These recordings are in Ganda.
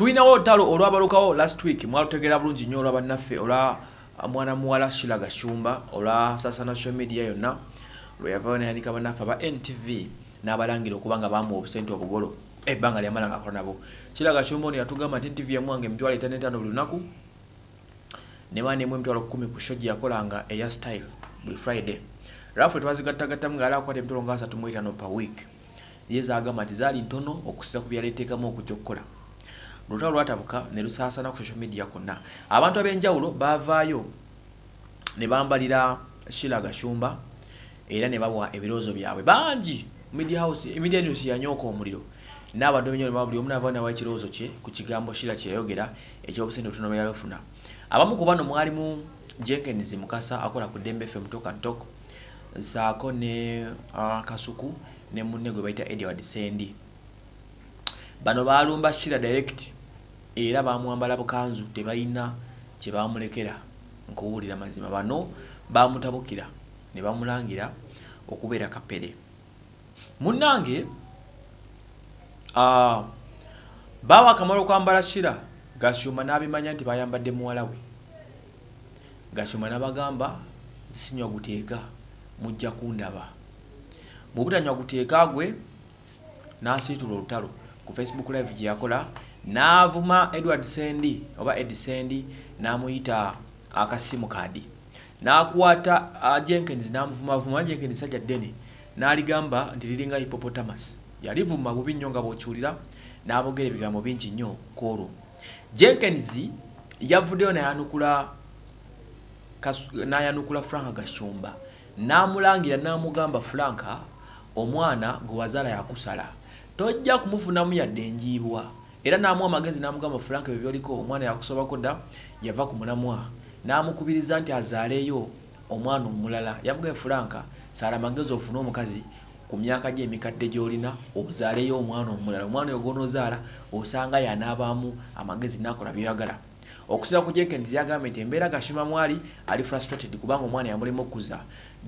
tuyinawo ttalo olwabalukawo last week mwalutegeera bulungi nnyo olwa bannaffe olwa mwana muwala shiraga shumba olwa sasa national media yonna lweyavayo nayanika bannaffe aba ntv n'abalangira okuba nga bamuwa obusente obugolo ebbanga lyamala ngaakola nabo shiraga shumba ono yatugamba nti ntv yamuwanga emitwalo etana etano buli lunaku ne baana emu emitwalo kumi ku sho gyeyakolanga eya style buli friday lafe twazigattagattamu nga yali akwata emitolo nga asatu mu etano pa week yezagamba nti zaali ntono okusiza ku byaleeteekamu okujja okukola lutalo lwatabuka ne lusaasana ku social media konna abantu ab'enjawulo baavaayo ne bambalira shila gashumba era ne babwa ebirowoozo byabwe bangi media house emedia news yanyooka omuliro n'abantu benyo buli omu nava nawa ekirowoozo kye ku kigambo shila kye yayogera ekyobusente otunoma yalofuna abamu ku bano mwalimu jenkins mukasa akola ku dembe fm tokantok saako ne uh, kasuku ne munne gwe bayita edward sendi bano baalumba shira directi era bamwambala bukanzu tebalina kyebamulekera nkuwulira mazima bano bamutabukira ne bamulangira okubeera kapere munnange uh, baawa akamala okwambala shira gasyuma n'abimanya nti bayambadde muwala we gasyuma n'abagamba zisinywa guteeka mujja kundaba mu butanywa guteeka gwe n'asiitula olutalo ku facebook live gye yakola n'avuma edward sendi oba edi sendi n'amuyita akasimu kadi n'akwata ah, jenkins n'amuvumavuma jenkins sajja deni n'aligamba nti liringa hipopotamas yalivuma bubi nnyo nga bwokiwulira n'abogera ebigambo bingi nnyo kolwo jenkins yavuddeyo nayanukula franka gashumba n'amulangira n'amugamba franka omwana gwe wazaala yakusala tojja kumufunamu yadde enjiibwa era namuwa amagezi namugamba frank ebyo byoliko omwana yakusobako dda yava ku mulamwa namukubiriza nti azaaleyo omwana omulala yamugambye frank saala amagezi ofune omukazi ku myaka gye emikadde gyolina ozaaleyo omwana omulala omwana oyo gonozaala osanga yanaabaamu amagezi nakola byoyagala okusira ku jenkins yagambye nti embeera gashuma mwali ali frustrated kubanga omwana yamulema okkuza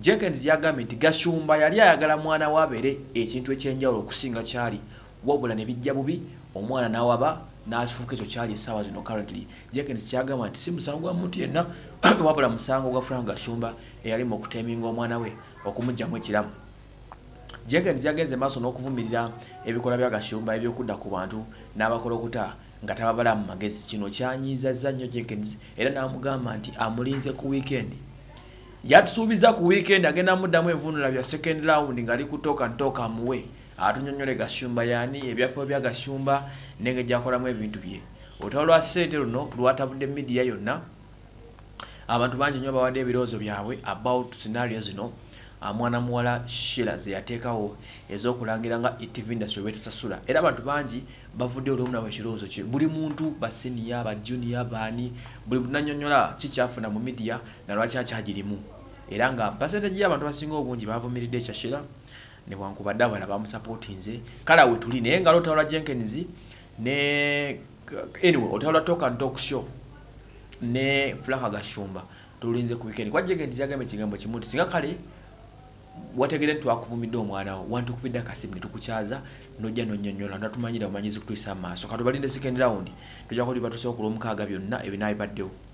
jenkins yagambye nti gashumba yali ayagala mwana waabeere ekintu ekyenjawulo okusinga kyali wabula nebijja bubi omwana nawaba nasfuuka ekyo kyali esaawa zino currently jenkins kyagamba nti si musango wa muntu yenna wabula musango gwa frank asumba eyali mu okutaminga omwana we okumugjamu ekiramu jenkins yagenze maaso n'okuvumirira ebikola bya gasumba ebyokudda ku bantu n'abakolokuta nga tababala mu magezi kino kyanyiiza za nnyo jenkins era n'amugamba nti amulinze ku wiikendi yatusuubiza ku wiikendi agenda mudamu envunula bya second round ngaali kutoka ntoka amuwe atunyonyole gasyumba yani ebyafo bya gasyumba nenge jakolamu ebintu bye otalwa sente runo lwatabudde media yonna abantu bangi nyo bawadde ebirozo byabwe about scenario zino amwana ah, muwala shila ze yateekawo ez'okulangira nga etv industry bwetasasula era abantu bangi bavudde olwomu nabo ekirowoozo kye buli muntu basiniya bajuniya baani buli bunanyonyola kikyafuna mu midiya na lwaki akyagirimu era nga pasentage y'abantu basinga obungi bavumiridde ekyashira ne wankubadde abala bamusapootinze kala we tuli naye ngala otawula jenkins ne anyway otawula talk and talk show ne fulaka gashumba tulinze ku weekend kuba jenkins yagambye ekigambo kimu nti singa kale wategere twakuvumidde omwana wo wantukubidde akasimu netukukyaza nojja nonyonyola natumanyira omanyizi kutuyisa mu maaso katubalinde second round tujja kuliba tusobola okulaomukaaga byonna ebinaabibaddewo